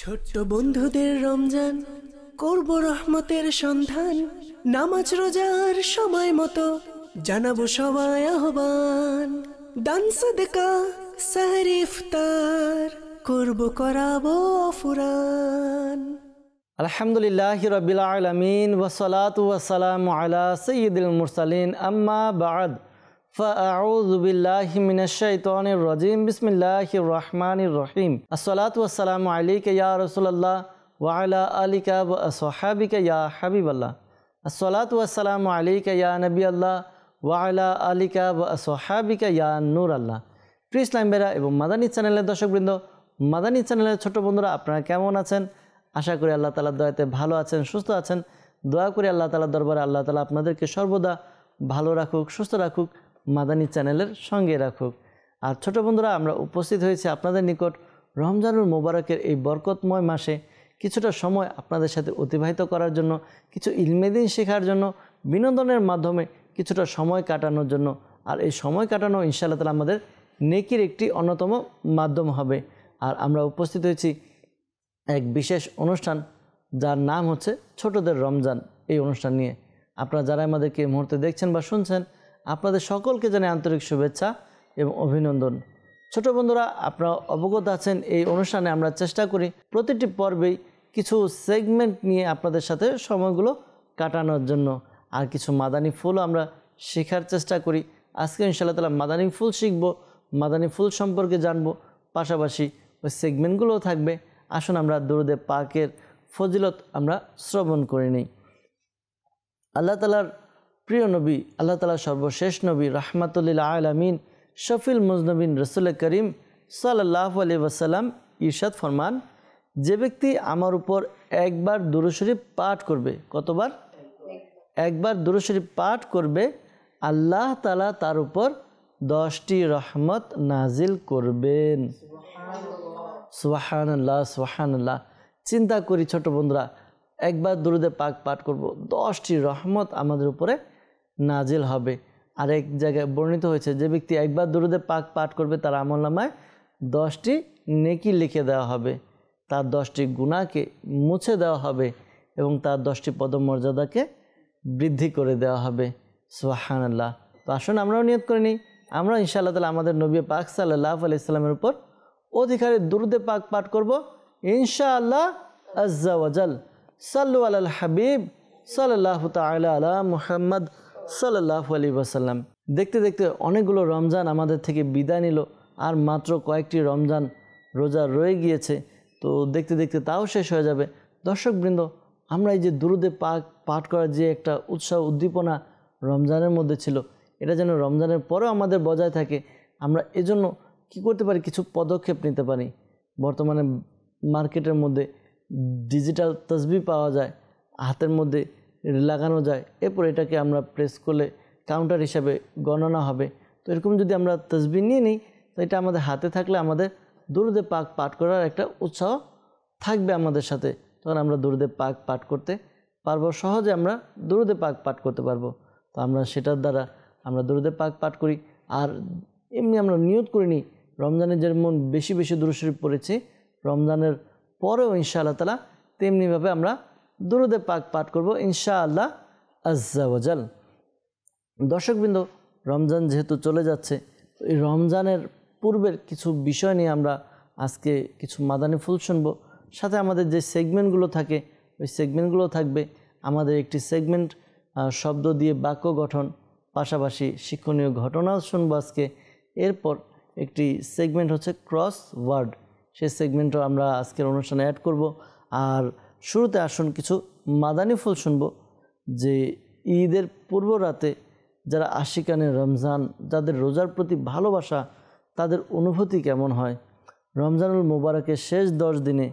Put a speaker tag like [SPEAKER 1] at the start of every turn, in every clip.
[SPEAKER 1] ছোট্ট বন্ধুদের রমজান করব রহমতের সন্ধান নামাজ রোজার সময় মতো জানাবো সবাই আহ্বান ডান্স সাদকা সাহরি করব করাবো ফুরান আলহামদুলিল্লাহ রবিল আলমিন ওসলাত ওয়াসালাম আলা সঈদুল মুরসালিন আম্মা বাদ فأعوذ بالله من الشيطان الرجيم بسم الله الرحمن الرحيم الصلاة والسلام عليك يا رسول الله وعلى آلك وأصحابك يا حبيب الله الصلاة والسلام عليك يا نبي الله وعلى آلك وأصحابك يا نور الله প্রিয় ইসলাম বেরা এবং মাদানী চ্যানেলের দর্শকবৃন্দ মাদানী চ্যানেলের ছোট বন্ধুরা আপনারা কেমন আছেন আশা করি আল্লাহ তালার দয়াতে ভালো আছেন সুস্থ আছেন দয়া করে আল্লাহ তালার দরবারে আল্লাহ তালা আপনাদেরকে সর্বদা ভালো রাখুক সুস্থ রাখুক মাদানী চ্যানেলের সঙ্গে রাখুক আর ছোট বন্ধুরা আমরা উপস্থিত হয়েছি আপনাদের নিকট রমজানুল মোবারকের এই বরকতময় মাসে কিছুটা সময় আপনাদের সাথে অতিবাহিত করার জন্য কিছু ইলমেদিন শেখার জন্য বিনোদনের মাধ্যমে কিছুটা সময় কাটানোর জন্য আর এই সময় কাটানো ইনশাআল্লাহ তালা আমাদের নেকির একটি অন্যতম মাধ্যম হবে আর আমরা উপস্থিত হয়েছি এক বিশেষ অনুষ্ঠান যার নাম হচ্ছে ছোটদের রমজান এই অনুষ্ঠান নিয়ে আপনারা যারা আমাদেরকে এই মুহূর্তে দেখছেন বা শুনছেন আপনাদের সকলকে জানে আন্তরিক শুভেচ্ছা এবং অভিনন্দন ছোট বন্ধুরা আপনারা অবগত আছেন এই অনুষ্ঠানে আমরা চেষ্টা করি প্রতিটি পর্বেই কিছু সেগমেন্ট নিয়ে আপনাদের সাথে সময়গুলো কাটানোর জন্য আর কিছু মাদানি ফুলও আমরা শেখার চেষ্টা করি আজকে ইনশাল্লাহ তালা মাদানি ফুল শিখব মাদানি ফুল সম্পর্কে জানব পাশাপাশি ওই সেগমেন্টগুলোও থাকবে আসুন আমরা দুরুদে পাকের ফজিলত আমরা শ্রবণ করে নিই আল্লাহ তালার প্রিয় নবী আল্লাহ তালা সর্বশেষ নবী রহমাতুল্লিল আলমিন শফিল মুজনবিন রসুল করিম সাল্লাহ আলি ওসাল্লাম ইরশাদ ফরমান যে ব্যক্তি আমার উপর একবার দুরুশরীফ পাঠ করবে কতবার একবার দুরুশরীফ পাঠ করবে আল্লাহ তালা তার উপর দশটি রহমত নাজিল করবেন সোহান সুবাহান্লাহ চিন্তা করি ছোট বন্ধুরা একবার দুরুদে পাক পাঠ করব দশটি রহমত আমাদের উপরে নাজিল হবে আরেক জায়গায় বর্ণিত হয়েছে যে ব্যক্তি একবার দূরদে পাক পাঠ করবে তার আমলনামায় দশটি নেকি লিখে দেওয়া হবে তার দশটি গুণাকে মুছে দেওয়া হবে এবং তার দশটি পদমর্যাদাকে বৃদ্ধি করে দেওয়া হবে সোহান আল্লাহ তো আসুন আমরাও নিয়ত করে নিই আমরা ইনশাআল্লাহ তালা আমাদের নবী পাক সাল্লাহ আলি ইসলামের উপর অধিকারে দুরুদে পাক পাঠ করব ইনশাআল্লাহ আজ্জাওয়াজাল সাল্লু আল হাবিব সাল্লাহ তাল আলা মুহাম্মদ সাল্লাহ আলী ওয়াসাল্লাম দেখতে দেখতে অনেকগুলো রমজান আমাদের থেকে বিদায় নিল আর মাত্র কয়েকটি রমজান রোজা রয়ে গিয়েছে তো দেখতে দেখতে তাও শেষ হয়ে যাবে দর্শকবৃন্দ আমরা এই যে দুরুদে পাক পাঠ করার যে একটা উৎসাহ উদ্দীপনা রমজানের মধ্যে ছিল এটা যেন রমজানের পরেও আমাদের বজায় থাকে আমরা এজন্য কি করতে পারি কিছু পদক্ষেপ নিতে পারি বর্তমানে মার্কেটের মধ্যে ডিজিটাল তসবি পাওয়া যায় হাতের মধ্যে লাগানো যায় এরপর এটাকে আমরা প্রেস করলে কাউন্টার হিসাবে গণনা হবে তো এরকম যদি আমরা তসবি নিয়ে নিই তো এটা আমাদের হাতে থাকলে আমাদের দুরুদে পাক পাঠ করার একটা উৎসাহ থাকবে আমাদের সাথে তখন আমরা দুরুদে পাক পাঠ করতে পারবো সহজে আমরা দুরুদে পাক পাঠ করতে পারবো তো আমরা সেটার দ্বারা আমরা দুরুদে পাক পাঠ করি আর এমনি আমরা নিয়ত নিই রমজানের যেমন বেশি বেশি দূরশরীফ পড়েছি রমজানের পরেও ইনশাআল্লাহ তালা তেমনিভাবে আমরা দুরুদে পাক পাঠ করব ইনশা আল্লাহ আজ্জাওয়াজাল দর্শকবৃন্দ রমজান যেহেতু চলে যাচ্ছে এই রমজানের পূর্বের কিছু বিষয় নিয়ে আমরা আজকে কিছু মাদানি ফুল শুনব সাথে আমাদের যে সেগমেন্টগুলো থাকে ওই সেগমেন্টগুলো থাকবে আমাদের একটি সেগমেন্ট শব্দ দিয়ে বাক্য গঠন পাশাপাশি শিক্ষণীয় ঘটনাও শুনবো আজকে এরপর একটি সেগমেন্ট হচ্ছে ক্রস ওয়ার্ড সেই সেগমেন্টও আমরা আজকের অনুষ্ঠানে অ্যাড করব আর শুরুতে আসুন কিছু মাদানি ফুল শুনব যে ঈদের পূর্ব রাতে যারা আশিকানে রমজান যাদের রোজার প্রতি ভালোবাসা তাদের অনুভূতি কেমন হয় রমজানুল মুবারকের শেষ দশ দিনে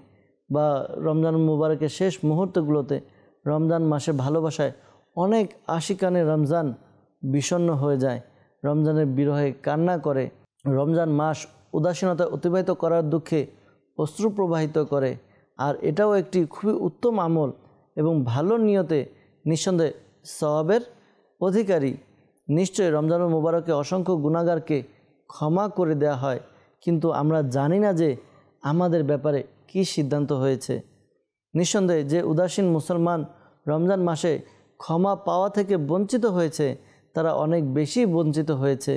[SPEAKER 1] বা রমজানুল মুবারকের শেষ মুহূর্তগুলোতে রমজান মাসে ভালোবাসায় অনেক আশিকানে রমজান বিষণ্ন হয়ে যায় রমজানের বিরহে কান্না করে রমজান মাস উদাসীনতা অতিবাহিত করার দুঃখে অশ্রু প্রবাহিত করে আর এটাও একটি খুবই উত্তম আমল এবং ভালো নিয়তে নিঃসন্দেহে সবাবের অধিকারী নিশ্চয়ই রমজানুল মুবারকে অসংখ্য গুণাগারকে ক্ষমা করে দেয়া হয় কিন্তু আমরা জানি না যে আমাদের ব্যাপারে কি সিদ্ধান্ত হয়েছে নিঃসন্দেহে যে উদাসীন মুসলমান রমজান মাসে ক্ষমা পাওয়া থেকে বঞ্চিত হয়েছে তারা অনেক বেশি বঞ্চিত হয়েছে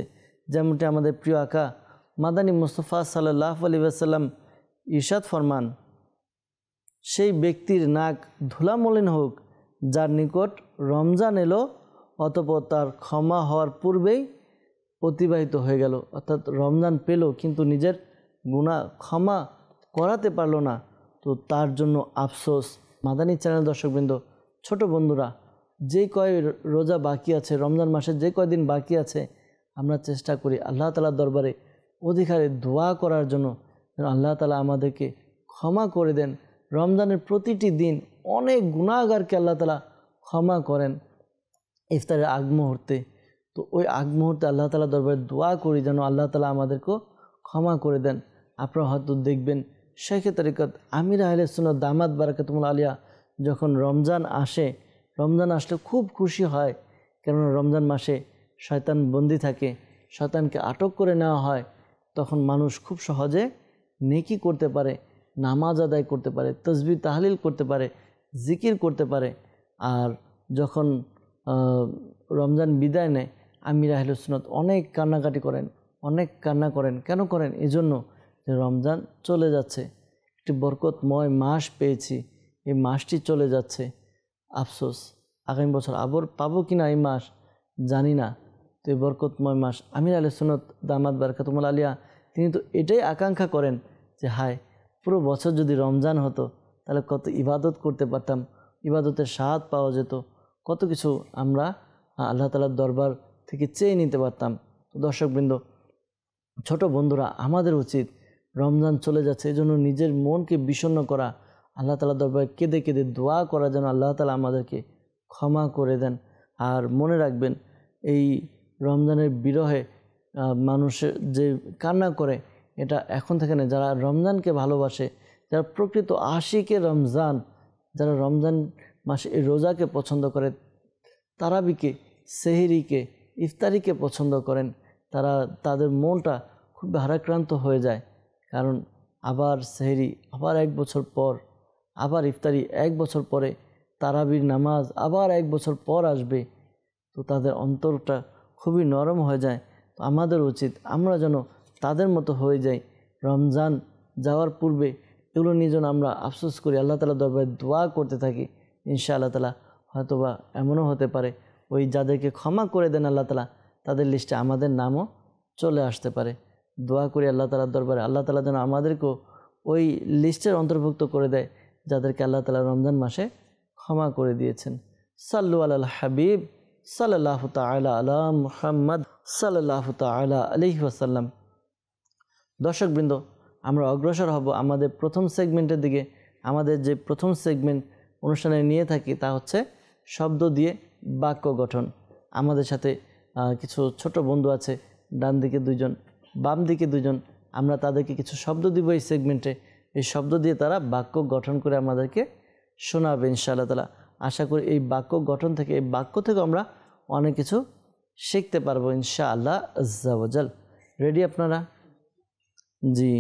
[SPEAKER 1] যেমনটি আমাদের প্রিয় আঁকা মাদানী মুস্তফা সাল্লাহ আলী আসাল্লাম ইরশাদ ফরমান সেই ব্যক্তির নাক ধুলামলিন হোক যার নিকট রমজান এলো অতপর তার ক্ষমা হওয়ার পূর্বেই অতিবাহিত হয়ে গেল অর্থাৎ রমজান পেল কিন্তু নিজের গুণা ক্ষমা করাতে পারল না তো তার জন্য আফসোস মাদানী চ্যানেল দর্শকবৃন্দ ছোট বন্ধুরা যে কয় রোজা বাকি আছে রমজান মাসে যে কয়দিন বাকি আছে আমরা চেষ্টা করি আল্লাহ তালার দরবারে অধিকারে দোয়া করার জন্য আল্লাহ তালা আমাদেরকে ক্ষমা করে দেন রমজানের প্রতিটি দিন অনেক গুণাগারকে আল্লাহ তালা ক্ষমা করেন ইফতারের আগ মুহূর্তে তো ওই আগ মুহূর্তে আল্লাহ তালা দরবারে দোয়া করি যেন আল্লাহ তালা আমাদেরকেও ক্ষমা করে দেন আপনারা হয়তো দেখবেন শেখে তারিকত আমির আহলে সুনত দামাত বারাকাতমুল আলিয়া যখন রমজান আসে রমজান আসলে খুব খুশি হয় কেননা রমজান মাসে শয়তান বন্দি থাকে শয়তানকে আটক করে নেওয়া হয় তখন মানুষ খুব সহজে নেকি করতে পারে নামাজ আদায় করতে পারে তসবি তাহলিল করতে পারে জিকির করতে পারে আর যখন রমজান বিদায় নেয় আমির আহলুসনত অনেক কান্নাকাটি করেন অনেক কান্না করেন কেন করেন এই জন্য যে রমজান চলে যাচ্ছে একটি বরকতময় মাস পেয়েছি এই মাসটি চলে যাচ্ছে আফসোস আগামী বছর আবার পাবো কি না এই মাস জানি না তো এই বরকতময় মাস আমির আলী সুনত দামাত বারকাতুমুল আলিয়া তিনি তো এটাই আকাঙ্ক্ষা করেন যে হায় পুরো বছর যদি রমজান হতো তাহলে কত ইবাদত করতে পারতাম ইবাদতের স্বাদ পাওয়া যেত কত কিছু আমরা আল্লাহ তালার দরবার থেকে চেয়ে নিতে পারতাম তো দর্শকবৃন্দ ছোট বন্ধুরা আমাদের উচিত রমজান চলে যাচ্ছে এই জন্য নিজের মনকে বিষণ্ন করা আল্লাহ তালা দরবার কেঁদে কেঁদে দোয়া করা যেন আল্লাহ তালা আমাদেরকে ক্ষমা করে দেন আর মনে রাখবেন এই রমজানের বিরহে মানুষের যে কান্না করে এটা এখন থেকে নেই যারা রমজানকে ভালোবাসে যারা প্রকৃত আশিকে রমজান যারা রমজান মাসে এই রোজাকে পছন্দ করে তারাবিকে সেহেরিকে ইফতারিকে পছন্দ করেন তারা তাদের মনটা খুব ভারাক্রান্ত হয়ে যায় কারণ আবার সেহেরি আবার এক বছর পর আবার ইফতারি এক বছর পরে তারাবির নামাজ আবার এক বছর পর আসবে তো তাদের অন্তরটা খুবই নরম হয়ে যায় তো আমাদের উচিত আমরা যেন তাদের মতো হয়ে যায় রমজান যাওয়ার পূর্বে এগুলো যেন আমরা আফসোস করি আল্লাহ তালা দরবারে দোয়া করতে থাকি ইনশা আল্লাহ তালা হয়তোবা এমনও হতে পারে ওই যাদেরকে ক্ষমা করে দেন আল্লাহ তালা তাদের লিস্টে আমাদের নামও চলে আসতে পারে দোয়া করি আল্লাহ তালার দরবারে আল্লাহ তালা যেন আমাদেরকেও ওই লিস্টের অন্তর্ভুক্ত করে দেয় যাদেরকে আল্লাহ তালা রমজান মাসে ক্ষমা করে দিয়েছেন সাল্লু আল্লাহ হাবিব সাল্লাহ তালা আলা মুহাম্মদ সাল্লাহ তালা আলহি ওয়াসাল্লাম দর্শকবৃন্দ আমরা অগ্রসর হব আমাদের প্রথম সেগমেন্টের দিকে আমাদের যে প্রথম সেগমেন্ট অনুষ্ঠানে নিয়ে থাকি তা হচ্ছে শব্দ দিয়ে বাক্য গঠন আমাদের সাথে কিছু ছোট বন্ধু আছে ডান দিকে দুজন বাম দিকে দুজন আমরা তাদেরকে কিছু শব্দ দিব এই সেগমেন্টে এই শব্দ দিয়ে তারা বাক্য গঠন করে আমাদেরকে শোনাবে ইনশাআল্লাহ তালা আশা করি এই বাক্য গঠন থেকে এই বাক্য থেকে আমরা অনেক কিছু শিখতে পারবো ইনশাআল্লাহ আজ্জাওয়াজাল রেডি আপনারা জি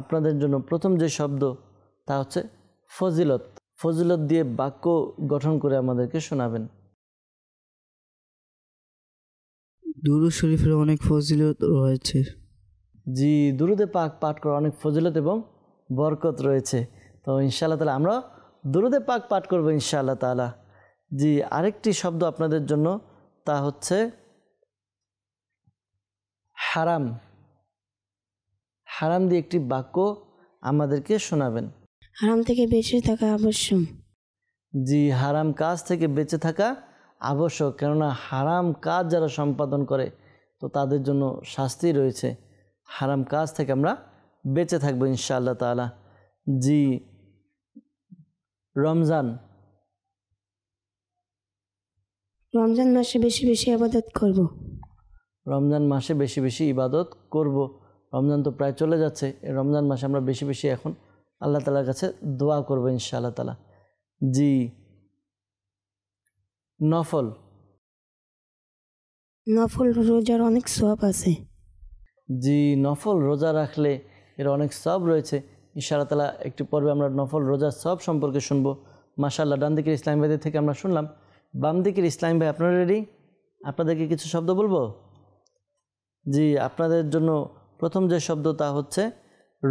[SPEAKER 1] আপনাদের জন্য প্রথম যে শব্দ তা হচ্ছে ফজিলত ফজিলত দিয়ে বাক্য গঠন করে আমাদেরকে শোনাবেন দুরু শরীফের অনেক ফজিলত রয়েছে জি দুরুদে পাক পাঠ করা অনেক ফজিলত এবং বরকত রয়েছে তো ইনশাআল্লাহ তালা আমরা দুরুদে পাক পাঠ করবো ইনশাআল্লাহ তালা জি আরেকটি শব্দ আপনাদের জন্য তা হচ্ছে হারাম হারাম দিয়ে একটি বাক্য আমাদেরকে শোনাবেন হারাম থেকে বেঁচে থাকা আবশ্যক জি হারাম কাজ থেকে বেঁচে থাকা আবশ্যক কেননা হারাম কাজ যারা সম্পাদন করে তো তাদের জন্য শাস্তি রয়েছে হারাম কাজ থেকে আমরা বেঁচে থাকবো ইনশাআল্লাহ তালা জি রমজান রমজান মাসে বেশি বেশি আবাদত করব রমজান মাসে বেশি বেশি ইবাদত করব রমজান তো প্রায় চলে যাচ্ছে রমজান মাসে আমরা বেশি বেশি এখন আল্লাহ তালার কাছে দোয়া করবো ইনশা আল্লাহ তালা জি নফল নফল রোজার অনেক সব আছে জি নফল রোজা রাখলে এর অনেক সব রয়েছে ইশারা তালা একটি পর্বে আমরা নফল রোজার সব সম্পর্কে শুনবো মাশাল্লাহ ডান দিকের ইসলাম ভাইদের থেকে আমরা শুনলাম বাম দিকের ইসলাম ভাই আপনারা রেডি আপনাদেরকে কিছু শব্দ বলবো জি আপনাদের জন্য প্রথম যে শব্দ তা হচ্ছে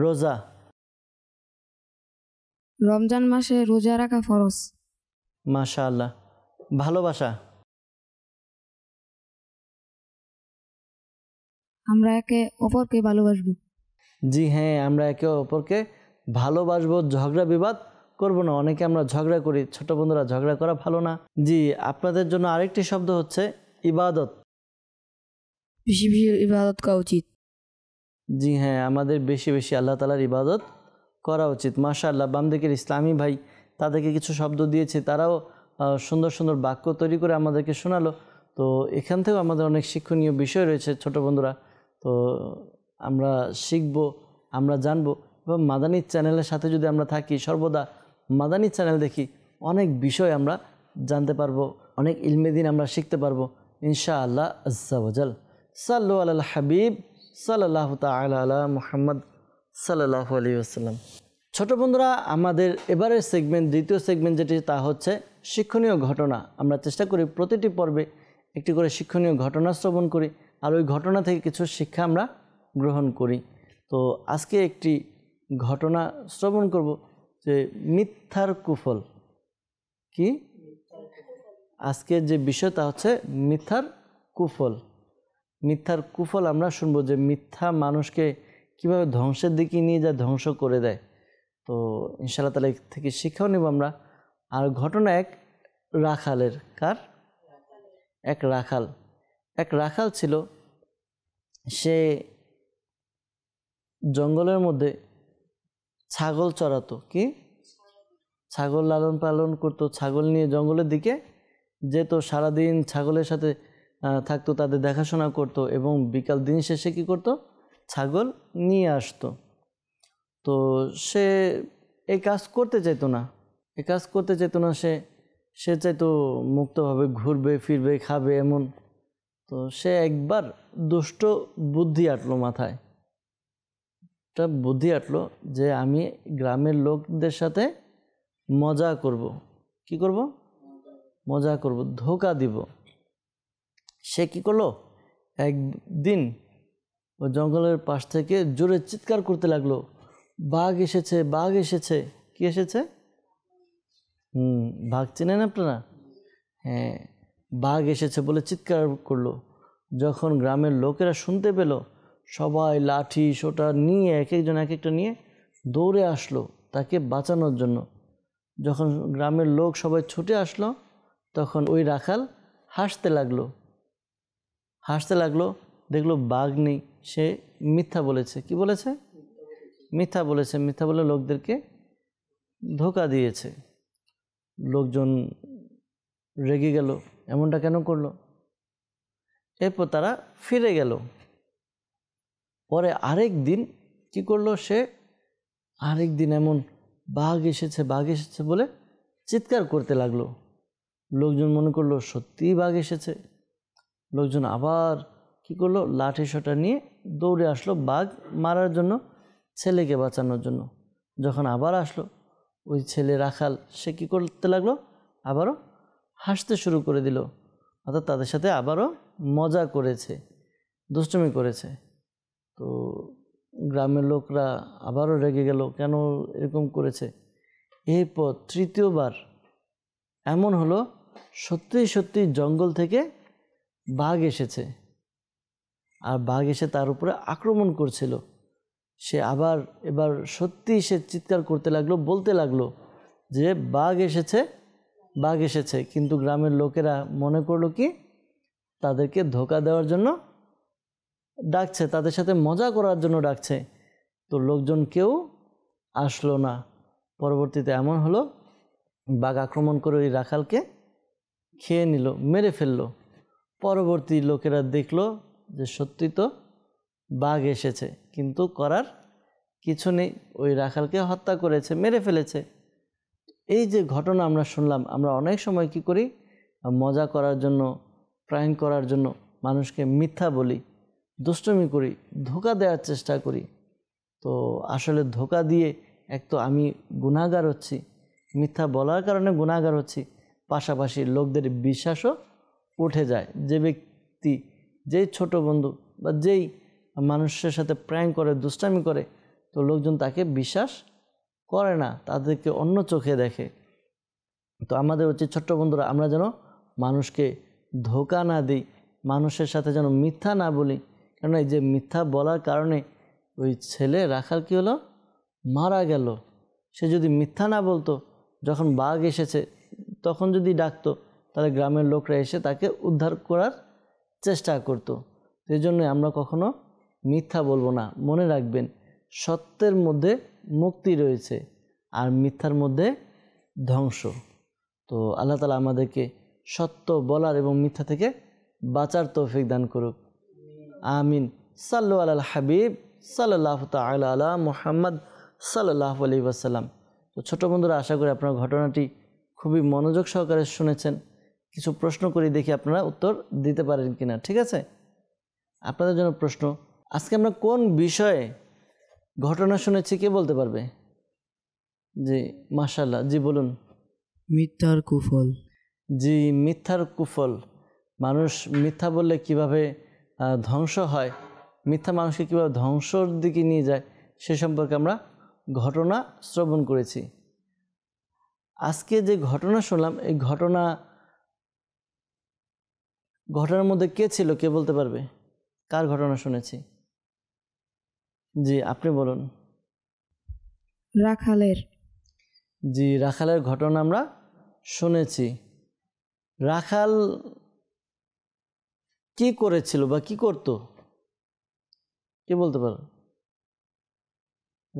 [SPEAKER 1] রোজা রমজান মাসে রোজা রাখা ফরজ মাশা আল্লাহ ভালোবাসা আমরা একে অপরকে ভালোবাসবো জি হ্যাঁ আমরা একে অপরকে ভালোবাসবো ঝগড়া বিবাদ করব না অনেকে আমরা ঝগড়া করি ছোট বন্ধুরা ঝগড়া করা ভালো না জি আপনাদের জন্য আরেকটি শব্দ হচ্ছে ইবাদত বেশি বেশি ইবাদত করা উচিত জি হ্যাঁ আমাদের বেশি বেশি আল্লাহ তালার ইবাদত করা উচিত মাশা আল্লাহ বামদিকের ইসলামী ভাই তাদেরকে কিছু শব্দ দিয়েছে তারাও সুন্দর সুন্দর বাক্য তৈরি করে আমাদেরকে শোনালো তো এখান থেকেও আমাদের অনেক শিক্ষণীয় বিষয় রয়েছে ছোট বন্ধুরা তো আমরা শিখব আমরা জানব এবং মাদানির চ্যানেলের সাথে যদি আমরা থাকি সর্বদা মাদানির চ্যানেল দেখি অনেক বিষয় আমরা জানতে পারবো অনেক ইলমেদিন আমরা শিখতে পারবো ইনশা আল্লাহ আজ্জাওয়াজাল সাল্লু আল হাবিব সাল্লাহ তালা মুহাম্মদ সাল্লাহ আলী আসসালাম ছোট বন্ধুরা আমাদের এবারের সেগমেন্ট দ্বিতীয় সেগমেন্ট যেটি তা হচ্ছে শিক্ষণীয় ঘটনা আমরা চেষ্টা করি প্রতিটি পর্বে একটি করে শিক্ষণীয় ঘটনা শ্রবণ করি আর ওই ঘটনা থেকে কিছু শিক্ষা আমরা গ্রহণ করি তো আজকে একটি ঘটনা শ্রবণ করব যে মিথ্যার কুফল কি আজকের যে বিষয় তা হচ্ছে মিথ্যার কুফল মিথ্যার কুফল আমরা শুনবো যে মিথ্যা মানুষকে কিভাবে ধ্বংসের দিকে নিয়ে যা ধ্বংস করে দেয় তো ইনশাল্লাহ তালা থেকে শিক্ষাও নেব আমরা আর ঘটনা এক রাখালের কার এক রাখাল এক রাখাল ছিল সে জঙ্গলের মধ্যে ছাগল চড়াতো কি ছাগল লালন পালন করতো ছাগল নিয়ে জঙ্গলের দিকে যেত সারাদিন ছাগলের সাথে থাকতো তাদের দেখাশোনা করত এবং বিকাল দিন শেষে কি করতো ছাগল নিয়ে আসতো তো সে এই কাজ করতে চাইত না এ কাজ করতে চাইত না সে সে চাইতো মুক্তভাবে ঘুরবে ফিরবে খাবে এমন তো সে একবার দুষ্ট বুদ্ধি আটলো মাথায় একটা বুদ্ধি আটলো যে আমি গ্রামের লোকদের সাথে মজা করব কি করব মজা করব ধোকা দিব সে কি করলো একদিন ও জঙ্গলের পাশ থেকে জোরে চিৎকার করতে লাগলো বাঘ এসেছে বাঘ এসেছে কি এসেছে হুম বাঘ চেনেন আপনারা হ্যাঁ বাঘ এসেছে বলে চিৎকার করলো যখন গ্রামের লোকেরা শুনতে পেল সবাই লাঠি সোটা নিয়ে এক একজন এক একটা নিয়ে দৌড়ে আসলো তাকে বাঁচানোর জন্য যখন গ্রামের লোক সবাই ছুটে আসলো তখন ওই রাখাল হাসতে লাগলো হাসতে লাগলো দেখলো বাঘ নেই সে মিথ্যা বলেছে কি বলেছে মিথ্যা বলেছে মিথ্যা বলে লোকদেরকে ধোকা দিয়েছে লোকজন রেগে গেল এমনটা কেন করলো এরপর তারা ফিরে গেল পরে আরেক দিন কি করলো সে আরেক দিন এমন বাঘ এসেছে বাঘ এসেছে বলে চিৎকার করতে লাগলো লোকজন মনে করলো সত্যিই বাঘ এসেছে লোকজন আবার কি করলো লাঠি শটা নিয়ে দৌড়ে আসলো বাঘ মারার জন্য ছেলেকে বাঁচানোর জন্য যখন আবার আসলো ওই ছেলে রাখাল সে কী করতে লাগলো আবারও হাসতে শুরু করে দিল অর্থাৎ তাদের সাথে আবারও মজা করেছে দুষ্টুমি করেছে তো গ্রামের লোকরা আবারও রেগে গেল কেন এরকম করেছে এরপর তৃতীয়বার এমন হলো সত্যি সত্যি জঙ্গল থেকে বাঘ এসেছে আর বাঘ এসে তার উপরে আক্রমণ করছিল সে আবার এবার সত্যিই সে চিৎকার করতে লাগলো বলতে লাগলো যে বাঘ এসেছে বাঘ এসেছে কিন্তু গ্রামের লোকেরা মনে করলো কি তাদেরকে ধোকা দেওয়ার জন্য ডাকছে তাদের সাথে মজা করার জন্য ডাকছে তো লোকজন কেউ আসলো না পরবর্তীতে এমন হলো বাঘ আক্রমণ করে ওই রাখালকে খেয়ে নিল মেরে ফেললো পরবর্তী লোকেরা দেখলো যে সত্যি তো বাঘ এসেছে কিন্তু করার কিছু নেই ওই রাখালকে হত্যা করেছে মেরে ফেলেছে এই যে ঘটনা আমরা শুনলাম আমরা অনেক সময় কি করি মজা করার জন্য প্রাইম করার জন্য মানুষকে মিথ্যা বলি দুষ্টমি করি ধোকা দেওয়ার চেষ্টা করি তো আসলে ধোকা দিয়ে এক তো আমি গুণাগার হচ্ছি মিথ্যা বলার কারণে গুণাগার হচ্ছি পাশাপাশি লোকদের বিশ্বাসও উঠে যায় যে ব্যক্তি যেই ছোট বন্ধু বা যেই মানুষের সাথে প্র্যাং করে দুষ্টামি করে তো লোকজন তাকে বিশ্বাস করে না তাদেরকে অন্য চোখে দেখে তো আমাদের উচিত ছোট্ট বন্ধুরা আমরা যেন মানুষকে ধোকা না দিই মানুষের সাথে যেন মিথ্যা না বলি কেননা এই যে মিথ্যা বলার কারণে ওই ছেলে রাখার কী হলো মারা গেল সে যদি মিথ্যা না বলতো যখন বাঘ এসেছে তখন যদি ডাকতো তাহলে গ্রামের লোকরা এসে তাকে উদ্ধার করার চেষ্টা করত সেই জন্য আমরা কখনো মিথ্যা বলবো না মনে রাখবেন সত্যের মধ্যে মুক্তি রয়েছে আর মিথ্যার মধ্যে ধ্বংস তো আল্লাহ তালা আমাদেরকে সত্য বলার এবং মিথ্যা থেকে বাঁচার তৌফিক দান করুক আমিন সাল্লু আল হাবিব সাল্লাহ তালা আলা মোহাম্মদ সাল্লাহ আলি ওয়াসাল্লাম তো ছোটো বন্ধুরা আশা করি আপনার ঘটনাটি খুবই মনোযোগ সহকারে শুনেছেন কিছু প্রশ্ন করি দেখি আপনারা উত্তর দিতে পারেন কিনা ঠিক আছে আপনাদের জন্য প্রশ্ন আজকে আমরা কোন বিষয়ে ঘটনা শুনেছি কে বলতে পারবে জি মাশাল্লাহ জি বলুন মিথ্যার কুফল জি মিথ্যার কুফল মানুষ মিথ্যা বললে কিভাবে ধ্বংস হয় মিথ্যা মানুষকে কীভাবে ধ্বংসর দিকে নিয়ে যায় সে সম্পর্কে আমরা ঘটনা শ্রবণ করেছি আজকে যে ঘটনা শুনলাম এই ঘটনা ঘটনার মধ্যে কে ছিল কে বলতে পারবে কার ঘটনা শুনেছি জি আপনি বলুন রাখালের জি রাখালের ঘটনা আমরা শুনেছি রাখাল কি করেছিল বা কি করত কে বলতে পারো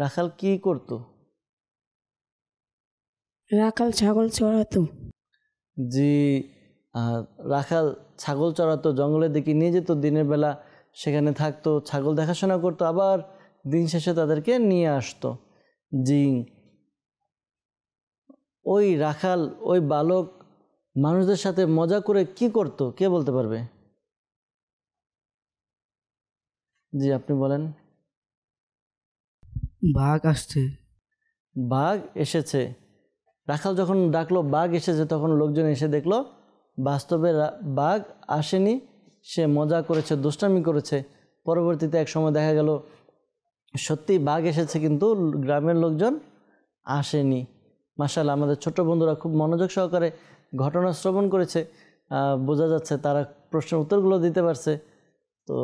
[SPEAKER 1] রাখাল কি করত রাখাল ছাগল চড়াতো জি রাখাল ছাগল চড়াতো জঙ্গলের দিকে নিয়ে যেত দিনের বেলা সেখানে থাকতো ছাগল দেখাশোনা করতো আবার দিন শেষে তাদেরকে নিয়ে আসতো জিং ওই রাখাল ওই বালক মানুষদের সাথে মজা করে কি করত কে বলতে পারবে জি আপনি বলেন বাঘ আসছে বাঘ এসেছে রাখাল যখন ডাকলো বাঘ এসেছে তখন লোকজন এসে দেখলো বাস্তবে বাঘ আসেনি সে মজা করেছে দুষ্টামি করেছে পরবর্তীতে এক সময় দেখা গেল সত্যি বাঘ এসেছে কিন্তু গ্রামের লোকজন আসেনি মাসাল আমাদের ছোট বন্ধুরা খুব মনোযোগ সহকারে ঘটনা শ্রবণ করেছে বোঝা যাচ্ছে তারা প্রশ্নের উত্তরগুলো দিতে পারছে তো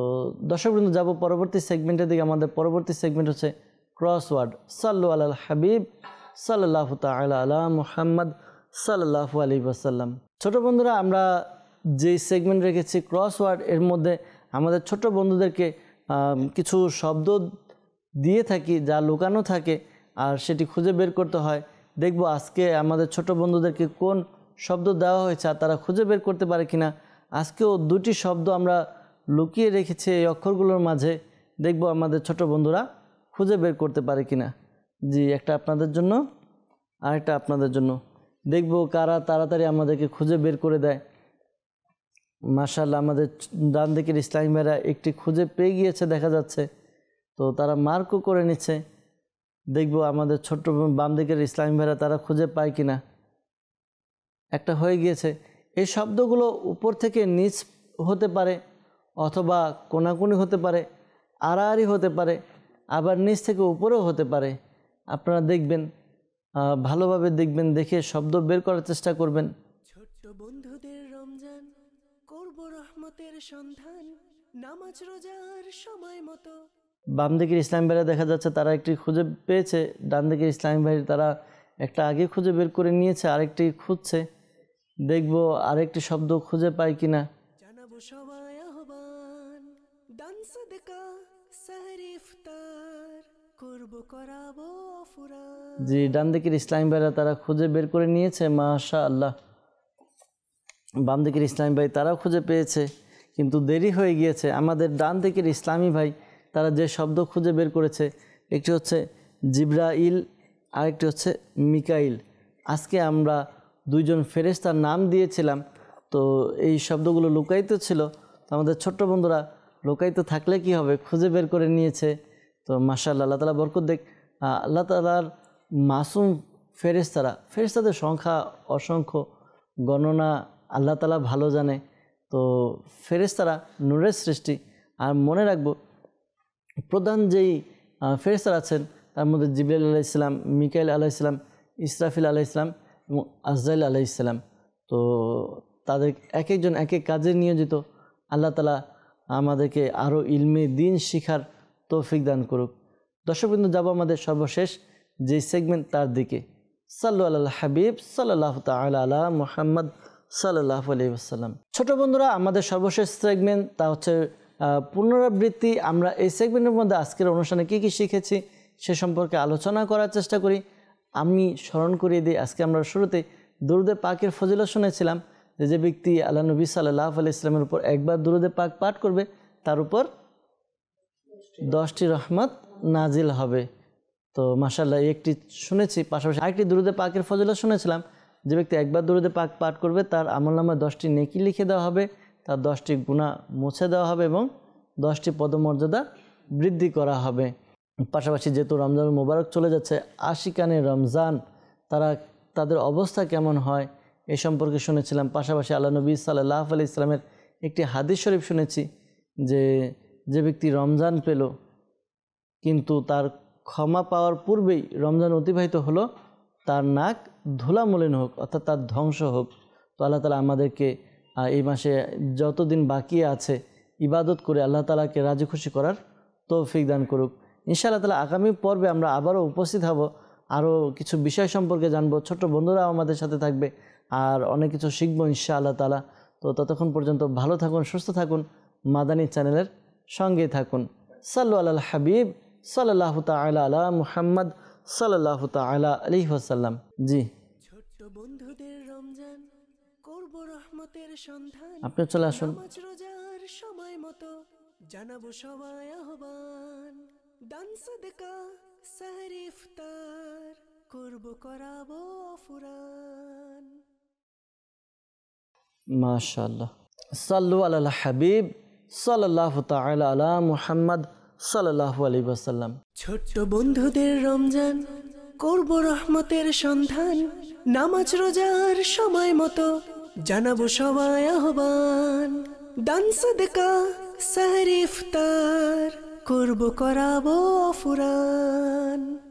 [SPEAKER 1] দর্শকবৃন্দ যাব পরবর্তী সেগমেন্টের দিকে আমাদের পরবর্তী সেগমেন্ট হচ্ছে ক্রসওয়ার্ড সাল্লু আল হাবিব সাল্লাহ তাল আলা মুহাম্মদ সাল্লাহ আলী ওয়াসাল্লাম ছোট বন্ধুরা আমরা যে সেগমেন্ট রেখেছি ক্রসওয়ার্ড এর মধ্যে আমাদের ছোট বন্ধুদেরকে কিছু শব্দ দিয়ে থাকি যা লুকানো থাকে আর সেটি খুঁজে বের করতে হয় দেখব আজকে আমাদের ছোট বন্ধুদেরকে কোন শব্দ দেওয়া হয়েছে আর তারা খুঁজে বের করতে পারে কি না আজকেও দুটি শব্দ আমরা লুকিয়ে রেখেছি এই অক্ষরগুলোর মাঝে দেখব আমাদের ছোট বন্ধুরা খুঁজে বের করতে পারে কি না জি একটা আপনাদের জন্য আর একটা আপনাদের জন্য দেখব কারা তাড়াতাড়ি আমাদেরকে খুঁজে বের করে দেয় মার্শাল্লাহ আমাদের ডান দিকের ইসলামী ভাইরা একটি খুঁজে পেয়ে গিয়েছে দেখা যাচ্ছে তো তারা মার্কও করে নিচ্ছে দেখব আমাদের ছোট্ট বাম দিকের ইসলামী ভাইরা তারা খুঁজে পায় কি না একটা হয়ে গিয়েছে এই শব্দগুলো উপর থেকে নিচ হতে পারে অথবা কোনাকুনি হতে পারে আড়াআড়ি হতে পারে আবার নিচ থেকে উপরেও হতে পারে আপনারা দেখবেন ভালোভাবে দেখবেন দেখে শব্দ বের করার চেষ্টা করবেন ছোট্ট বন্ধুদের রমজান করব রহমতের সন্ধান নামাজ রোজার সময় মতো বাম দিকের ইসলাম ভাইরা দেখা যাচ্ছে তারা একটি খুঁজে পেয়েছে ডান দিকের ইসলাম ভাই তারা একটা আগে খুঁজে বের করে নিয়েছে আরেকটি খুঁজছে দেখব আরেকটি শব্দ খুঁজে পায় কিনা জি ডান দিকের ইসলাম ভাইরা তারা খুঁজে বের করে নিয়েছে মাশা আল্লাহ বাম দিকের ইসলামী ভাই তারাও খুঁজে পেয়েছে কিন্তু দেরি হয়ে গিয়েছে আমাদের ডান দিকের ইসলামী ভাই তারা যে শব্দ খুঁজে বের করেছে একটি হচ্ছে জিব্রাইল আরেকটি হচ্ছে মিকাইল আজকে আমরা দুইজন ফেরেস্তার নাম দিয়েছিলাম তো এই শব্দগুলো লুকায়িত ছিল তো আমাদের ছোট্ট বন্ধুরা লুকায়িত থাকলে কি হবে খুঁজে বের করে নিয়েছে তো মাসা আল্লাহ তালা বরকত দেখ আল্লাহ তালার মাসুম ফেরেস্তারা ফেরেস্তাদের সংখ্যা অসংখ্য গণনা আল্লাহ তালা ভালো জানে তো ফেরেস্তারা নূরের সৃষ্টি আর মনে রাখব প্রধান যেই ফেরেস্তারা আছেন তার মধ্যে জিবিল আলাহ ইসলাম মিকাইল আলাহ ইসলাম ইসরাফিল আলাহ ইসলাম এবং আজরাইল আলাহ ইসলাম তো তাদের এক একজন এক এক কাজে নিয়োজিত আল্লাহ তালা আমাদেরকে আরও ইলমে দিন শিখার তৌফিক দান করুক দর্শকবৃন্দ যাব আমাদের সর্বশেষ যে সেগমেন্ট তার দিকে সাল্লু হাবিব সাল্লাহ তালা মোহাম্মদ সাল্লাহ আলহিসাল্লাম ছোট বন্ধুরা আমাদের সর্বশেষ সেগমেন্ট তা হচ্ছে পুনরাবৃত্তি আমরা এই সেগমেন্টের মধ্যে আজকের অনুষ্ঠানে কী কী শিখেছি সে সম্পর্কে আলোচনা করার চেষ্টা করি আমি স্মরণ করিয়ে দিই আজকে আমরা শুরুতে দুরুদে পাকের ফজিলা শুনেছিলাম যে যে ব্যক্তি আল্লাহ নবী সাল্লাহ আলি ইসলামের উপর একবার দুরুদে পাক পাঠ করবে তার উপর দশটি রহমত নাজিল হবে তো মাসাল্লাহ একটি শুনেছি পাশাপাশি আরেকটি দুরুদে পাকের ফজলা শুনেছিলাম যে ব্যক্তি একবার দুরুদে পাক পাঠ করবে তার আমল নামে দশটি নেকি লিখে দেওয়া হবে তার দশটি গুণা মুছে দেওয়া হবে এবং দশটি পদমর্যাদা বৃদ্ধি করা হবে পাশাপাশি যেহেতু রমজান মোবারক চলে যাচ্ছে আশিকানে রমজান তারা তাদের অবস্থা কেমন হয় এ সম্পর্কে শুনেছিলাম পাশাপাশি আল্লা নবী সাল্লাহ আলি ইসলামের একটি হাদিস শরীফ শুনেছি যে যে ব্যক্তি রমজান পেল কিন্তু তার ক্ষমা পাওয়ার পূর্বেই রমজান অতিবাহিত হলো তার নাক ধুলা মলিন হোক অর্থাৎ তার ধ্বংস হোক তো আল্লাহ তালা আমাদেরকে এই মাসে যতদিন বাকি আছে ইবাদত করে আল্লাহ তালাকে রাজি খুশি করার তৌফিক দান করুক ইনশাআল্লাহ তালা আগামী পর্বে আমরা আবারও উপস্থিত হব আরও কিছু বিষয় সম্পর্কে জানবো ছোট বন্ধুরাও আমাদের সাথে থাকবে আর অনেক কিছু শিখবো ইনশা আল্লাহ তালা তো ততক্ষণ পর্যন্ত ভালো থাকুন সুস্থ থাকুন মাদানী চ্যানেলের সঙ্গে থাকুন সাল্লু আল্লাহ হাবিব সাল্লাহ তালা আলা মুহাম্মদ সাল্লাহ তালা আলী ওসাল্লাম জি ছোট্ট বন্ধুদের রমজান করব রহমতের সন্ধান আপনি চলে আসুন রোজার সময় মতো জানাবো সবাই আহ্বান ডান্স সদকা সাহর ইফতার করব করাবো ফুরান মাশাআল্লাহ সাল্লু আলাল হাবিব সাল্লাহ তালা আলা মুহাম্মদ সাল্লাহ আলী ওয়াসাল্লাম ছোট্ট বন্ধুদের রমজান করব রহমতের সন্ধান নামাজ রোজার সময় মতো জানাবো সবাই আহ্বান দান সাদকা সাহরিফতার করব করাবো ফুরান